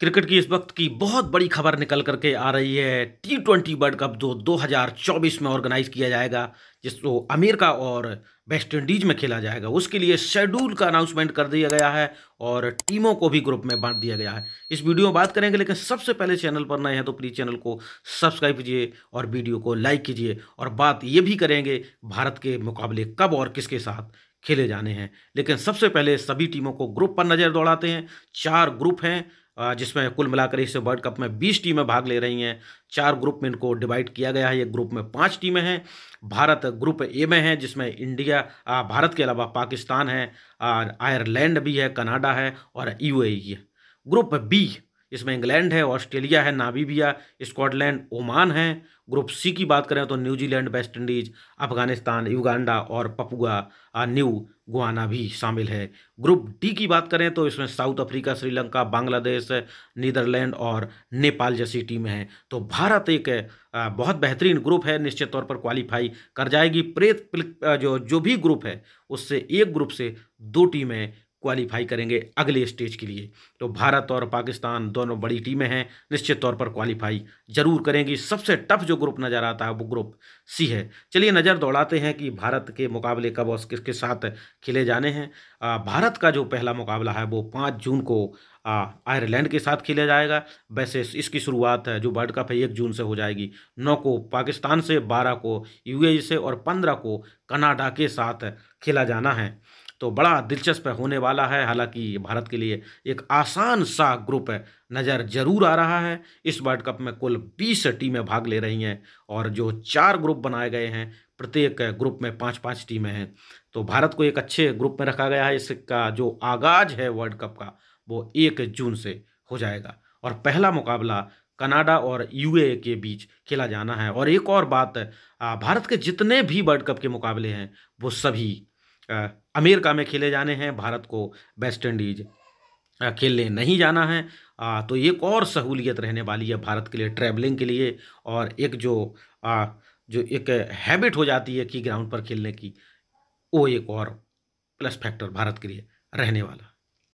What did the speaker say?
cricket की इस वक्त की बहुत बड़ी खबर निकल करके आ रही है टी ट्वेंटी वर्ल्ड कप जो 2024 में ऑर्गेनाइज किया जाएगा जिसको अमेरिका और वेस्ट इंडीज में खेला जाएगा उसके लिए शेड्यूल का अनाउंसमेंट कर दिया गया है और टीमों को भी ग्रुप में बांट दिया गया है इस वीडियो में बात करेंगे लेकिन सबसे पहले चैनल पर नए हैं तो प्लीज़ चैनल को सब्सक्राइब कीजिए और वीडियो को लाइक कीजिए और बात ये भी करेंगे भारत के मुकाबले कब और किसके साथ खेले जाने हैं लेकिन सबसे पहले सभी टीमों को ग्रुप पर नज़र दौड़ाते हैं चार ग्रुप हैं जिसमें कुल मिलाकर इस वर्ल्ड कप में 20 टीमें भाग ले रही हैं चार ग्रुप में इनको डिवाइड किया गया है ये ग्रुप में पांच टीमें हैं भारत ग्रुप ए में है जिसमें इंडिया भारत के अलावा पाकिस्तान है आयरलैंड भी है कनाडा है और यू है ग्रुप बी इसमें इंग्लैंड है ऑस्ट्रेलिया है नाबीबिया स्कॉटलैंड ओमान है ग्रुप सी की बात करें तो New Zealand West Indies Afghanistan Uganda और पपुआ न्यू गुआना भी शामिल है ग्रुप डी की बात करें तो इसमें South Africa Sri Lanka Bangladesh Netherland और नेपाल जैसी टीमें हैं तो भारत एक बहुत बेहतरीन ग्रुप है निश्चित तौर पर क्वालिफाई कर जाएगी प्रेत जो जो भी ग्रुप है उससे एक ग्रुप से दो टीमें क्वालिफाई करेंगे अगले स्टेज के लिए तो भारत और पाकिस्तान दोनों बड़ी टीमें हैं निश्चित तौर पर क्वालिफाई जरूर करेंगी सबसे टफ जो ग्रुप नज़र आता है वो ग्रुप सी है चलिए नज़र दौड़ाते हैं कि भारत के मुकाबले कब और किसके साथ खेले जाने हैं भारत का जो पहला मुकाबला है वो पाँच जून को आयरलैंड के साथ खेला जाएगा वैसे इसकी शुरुआत है जो वर्ल्ड कप है एक जून से हो जाएगी नौ को पाकिस्तान से बारह को यू से और पंद्रह को कनाडा के साथ खेला जाना है तो बड़ा दिलचस्प होने वाला है हालांकि भारत के लिए एक आसान सा ग्रुप है नज़र जरूर आ रहा है इस वर्ल्ड कप में कुल 20 टीमें भाग ले रही हैं और जो चार ग्रुप बनाए गए हैं प्रत्येक ग्रुप में पांच पांच टीमें हैं तो भारत को एक अच्छे ग्रुप में रखा गया है इसका जो आगाज है वर्ल्ड कप का वो एक जून से हो जाएगा और पहला मुकाबला कनाडा और यू के बीच खेला जाना है और एक और बात भारत के जितने भी वर्ल्ड कप के मुकाबले हैं वो सभी अमेरिका में खेले जाने हैं भारत को वेस्ट इंडीज खेलने नहीं जाना है आ, तो एक और सहूलियत रहने वाली है भारत के लिए ट्रैवलिंग के लिए और एक जो आ, जो एक हैबिट हो जाती है कि ग्राउंड पर खेलने की वो एक और प्लस फैक्टर भारत के लिए रहने वाला